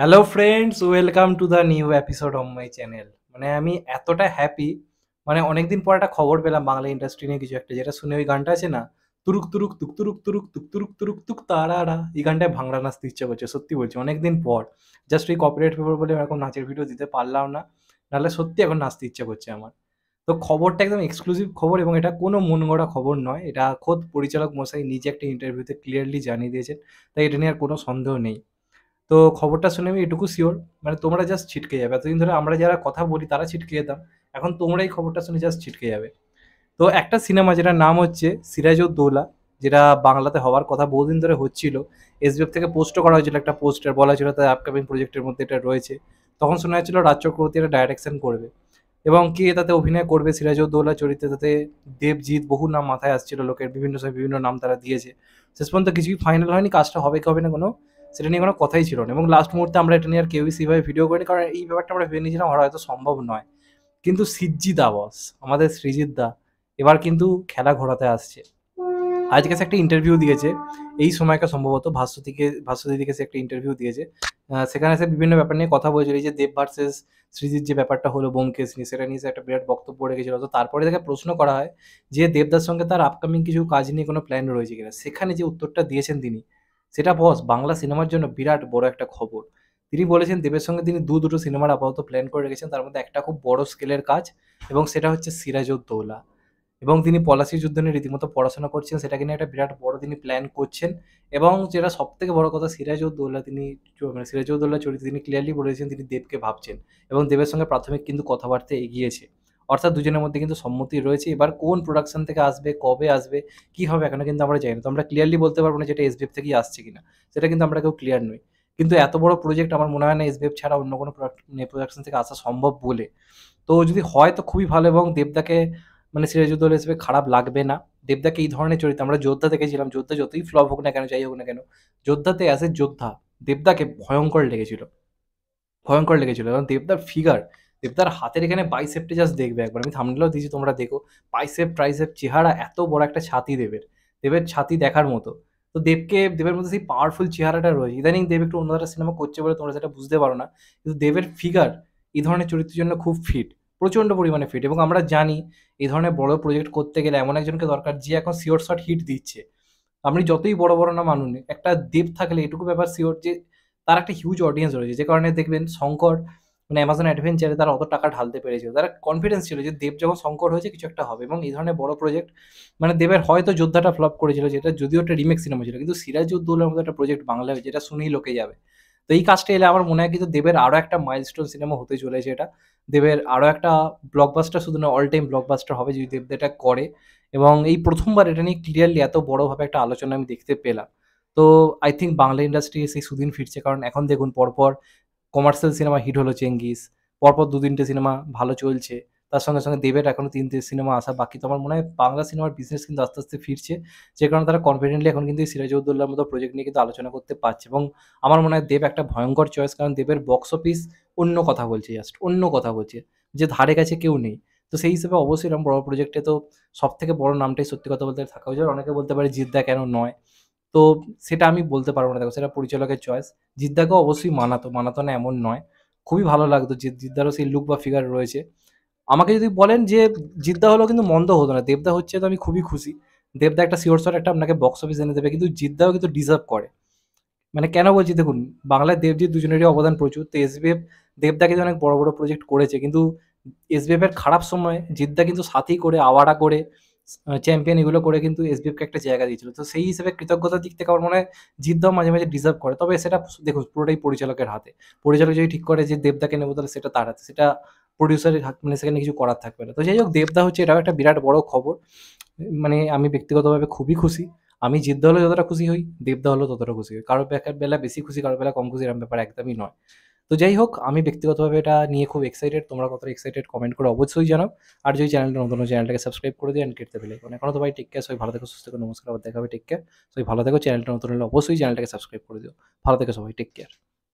hello friends welcome to the new episode of my channel মানে আমি এতটা happy মানে অনেকদিন পর একটা খবর পেলাম বাংলা ইন্ডাস্ট্রি নিয়ে কিছু একটা যেটা শুনে ওই গানটা আছে না তুরুক তুরুক তুক তুরুক তুরুক তুক তুরুক তুরুক তুক তারারা এই গানটায় ভাংড়া নাচতে ইচ্ছে করছে সত্যি বলছি অনেকদিন পর জাস্ট ওই কপিরাইট পেপার বলে এরকম নাচের ভিডিও দিতে পারলাম না নাহলে সত্যি এখন নাচতে ইচ্ছে করছে আমার তো খবরটা একদম এক্সক্লুসিভ খবর এবং এটা কোনো মন গড়া খবর নয় এটা খোদ পরিচালক মশাই নিজে একটা ইন্টারভিউতে ক্লিয়ারলি জানিয়ে দিয়েছেন তাই এটা নিয়ে আর কোনো সন্দেহ নেই তো খবরটা শুনে আমি এটুকু শিওর মানে তোমরা জাস্ট ছিটকে যাবে এতদিন ধরে আমরা যারা কথা বলি তারা ছিটকে যেতাম এখন তোমরাই খবরটা শুনে জাস্ট ছিটকে যাবে তো একটা সিনেমা যেটার নাম হচ্ছে সিরাজউদ্দৌলা যেটা বাংলাতে হওয়ার কথা বহুদিন ধরে হচ্ছিল এসবিএফ থেকে পোস্টও করা হয়েছিল একটা পোস্টার বলা ছিল তার আপকামিং প্রজেক্টের মধ্যে এটা রয়েছে তখন শোনা হয়েছিল রাজ চক্রবর্তী এটা ডাইরেকশন করবে এবং কে তাতে অভিনয় করবে সিরাজউদ্দৌলা চরিত্রে তাতে দেবজিৎ বহু নাম মাথায় আসছিল লোকের বিভিন্ন সময় বিভিন্ন নাম তারা দিয়েছে শেষ পর্যন্ত কিছুই ফাইনাল হয়নি কাজটা হবে কি হবে না কোনো সেটা নিয়ে কোনো কথাই ছিল না এবং লাস্ট মুহূর্তে আমরা এটা নিয়ে আর কেউই সেভাবে ভিডিও করিনি কারণ এই ব্যাপারটা আমরা ভেবে নিয়েছিলাম আর হয়তো সম্ভব নয় কিন্তু সিজ্জি বস আমাদের সৃজিত দা এবার কিন্তু খেলা ঘোরাতে আসছে আজকে সে একটা ইন্টারভিউ দিয়েছে এই সময়কে সম্ভবত ভাস্বতীকে ভাস্বতীদিকে সে একটা ইন্টারভিউ দিয়েছে সেখানে সে বিভিন্ন ব্যাপার নিয়ে কথা বলেছিল এই যে দেব ভার্সেস সৃজিত যে ব্যাপারটা হলো বোমকেশ নিয়ে সেটা নিয়ে সে একটা বিরাট বক্তব্য রেখেছিল তো তারপরে তাকে প্রশ্ন করা হয় যে দেবদার সঙ্গে তার আপকামিং কিছু কাজ নিয়ে কোনো প্ল্যান রয়েছে কিনা সেখানে যে উত্তরটা দিয়েছেন তিনি সেটা বস বাংলা সিনেমার জন্য বিরাট বড় একটা খবর তিনি বলেছেন দেবের সঙ্গে তিনি দু দুটো সিনেমার আপাতত প্ল্যান করে রেখেছেন তার মধ্যে একটা খুব বড় স্কেলের কাজ এবং সেটা হচ্ছে সিরাজউদ্দৌলা এবং তিনি পলাশি যুদ্ধ নিয়ে রীতিমতো পড়াশোনা করছেন সেটাকে নিয়ে একটা বিরাট বড় তিনি প্ল্যান করছেন এবং যেটা সব থেকে বড় কথা সিরাজউদ্দৌলা তিনি মানে সিরাজউদ্দৌলা চরিত্রে তিনি ক্লিয়ারলি বলেছেন তিনি দেবকে ভাবছেন এবং দেবের সঙ্গে প্রাথমিক কিন্তু কথাবার্তা এগিয়েছে অর্থাৎ দুজনের মধ্যে কিন্তু সম্মতি রয়েছে এবার কোন প্রোডাকশন থেকে আসবে কবে আসবে কি হবে এখনো কিন্তু আমরা জানি না তো আমরা ক্লিয়ারলি বলতে পারবো না যেটা এসবিএফ থেকেই আসছে কিনা সেটা কিন্তু আমরা কেউ ক্লিয়ার নই কিন্তু এত বড় প্রজেক্ট আমার মনে হয় না এসবিএফ ছাড়া অন্য কোনো প্রোডাকশন মানে থেকে আসা সম্ভব বলে তো যদি হয় তো খুবই ভালো এবং দেবদাকে মানে সিরাজুদ্দৌল হিসেবে খারাপ লাগবে না দেবদাকে এই ধরনের চরিত্র আমরা যোদ্ধা দেখেছিলাম যোদ্ধা যতই ফ্লপ হোক না কেন যাই হোক না কেন যোদ্ধাতে অ্যাজ এ যোদ্ধা দেবদাকে ভয়ঙ্কর লেগেছিল ভয়ঙ্কর লেগেছিল কারণ দেবদার ফিগার দেবদার হাতের এখানে বাইসেপটা জাস্ট দেখবে একবার আমি থামলেও দিয়েছি তোমরা দেখো বাইসেপ ট্রাইসেপ চেহারা এত বড় একটা ছাতি দেবের দেবের ছাতি দেখার মতো তো দেবকে দেবের মধ্যে সেই পাওয়ারফুল চেহারাটা রয়েছে ইদানিং দেব একটু অন্য একটা সিনেমা করছে বলে তোমরা সেটা বুঝতে পারো না কিন্তু দেবের ফিগার এই ধরনের চরিত্রের জন্য খুব ফিট প্রচণ্ড পরিমাণে ফিট এবং আমরা জানি এই ধরনের বড় প্রজেক্ট করতে গেলে এমন একজনকে দরকার যে এখন সিওর শট হিট দিচ্ছে আপনি যতই বড় বড় না মানুন একটা দেব থাকলে এটুকু ব্যাপার সিওর যে তার একটা হিউজ অডিয়েন্স রয়েছে যে কারণে দেখবেন শঙ্কর মানে অ্যামাজন অ্যাডভেঞ্চারে তারা অত টাকা ঢালতে পেরেছিল তারা কনফিডেন্স ছিল যে দেব যখন সংকট হয়েছে কিছু একটা হবে এবং এই ধরনের বড় প্রজেক্ট মানে দেবের হয়তো যোদ্ধাটা ফ্লপ করেছিল যেটা যদিও একটা রিমেক সিনেমা ছিল কিন্তু সিরাজউদ্দৌলার মতো একটা প্রজেক্ট বাংলা যেটা শুনেই লোকে যাবে তো এই কাজটা এলে আমার মনে হয় কিন্তু দেবের আরও একটা মাইলস্টোন সিনেমা হতে চলেছে এটা দেবের আরও একটা ব্লকবাস্টার শুধু না অল টাইম ব্লকবাস্টার হবে যদি দেব এটা করে এবং এই প্রথমবার এটা নিয়ে ক্লিয়ারলি এত বড়োভাবে একটা আলোচনা আমি দেখতে পেলাম তো আই থিঙ্ক বাংলা ইন্ডাস্ট্রি সেই সুদিন ফিরছে কারণ এখন দেখুন পরপর কমার্শিয়াল সিনেমা হিট হলো চেঙ্গিস পরপর দু তিনটে সিনেমা ভালো চলছে তার সঙ্গে সঙ্গে দেবের এখনও তিনটে সিনেমা আসা বাকি তো আমার মনে হয় বাংলা সিনেমার বিজনেস কিন্তু আস্তে আস্তে ফিরছে যে কারণে তারা কনফিডেন্টলি এখন কিন্তু সিরাজউদ্দৌলার মতো প্রজেক্ট নিয়ে কিন্তু আলোচনা করতে পারছে এবং আমার মনে হয় দেব একটা ভয়ঙ্কর চয়েস কারণ দেবের বক্স অফিস অন্য কথা বলছে জাস্ট অন্য কথা বলছে যে ধারে কাছে কেউ নেই তো সেই হিসেবে অবশ্যই এরকম বড় প্রজেক্টে তো সব থেকে বড় নামটাই সত্যি কথা বলতে থাকা উচিত অনেকে বলতে পারে জিদ্দা কেন নয় তো সেটা আমি বলতে পারবো না দেখো সেটা পরিচালকের চয়েস জিদ্দাকে অবশ্যই মানাতো মানাতো না এমন নয় খুবই ভালো লাগতো জিদ্দারও সেই লুক বা ফিগার রয়েছে আমাকে যদি বলেন যে জিদ্দা হলো কিন্তু মন্দ হতো না দেবদা হচ্ছে তো আমি খুবই খুশি দেবদা একটা শিওর শট একটা আপনাকে বক্স অফিস এনে দেবে কিন্তু জিদ্দাও কিন্তু ডিজার্ভ করে মানে কেন বলছি দেখুন বাংলায় দেবজি দুজনেরই অবদান প্রচুর তো এসবিএফ দেবদা কিন্তু অনেক বড় বড় প্রজেক্ট করেছে কিন্তু এসবিএফের খারাপ সময় জিদ্দা কিন্তু সাথেই করে আওয়ারা করে চ্যাম্পিয়ন এগুলো করে কিন্তু এসবিএফকে একটা জায়গা দিয়েছিল তো সেই হিসেবে কৃতজ্ঞতার দিক থেকে আমার মনে হয় জিদ্দাও মাঝে মাঝে ডিজার্ভ করে তবে সেটা দেখুন পুরোটাই পরিচালকের হাতে পরিচালক যদি ঠিক করে যে দেবদাকে নেবো তাহলে সেটা তার হাতে সেটা প্রডিউসারের মানে সেখানে কিছু করার থাকবে না তো যাই হোক দেবদা হচ্ছে এটাও একটা বিরাট বড় খবর মানে আমি ব্যক্তিগতভাবে খুবই খুশি আমি জিদ্দা হলে যতটা খুশি হই দেবদা হলেও ততটা খুশি হই কারোর বেলা বেশি খুশি কারোর বেলা কম খুশি এরকম ব্যাপার একদমই নয় তো যাই হোক আমি ব্যক্তিগতভাবে এটা নিয়ে খুব এক্সাইটেড তোমরা কত এক্সাইটেড কমেন্ট করে অবশ্যই জানাও আর যদি চ্যানেলটা নতুন চ্যানেলটাকে সাবস্ক্রাইব করে দিই অ্যান্ড কেটে দিলে কারণ এখনো তো ভাই টেক কেয়ার সবাই ভালো থেকো সুস্থ করে নমস্কার আবার দেখা হবে টেক কেয়ার সবাই ভালো থেকো চ্যানেলটা নতুন হলে অবশ্যই চ্যানেলটাকে সাবস্ক্রাইব করে দিও ভালো থেকো সবাই টেক কেয়ার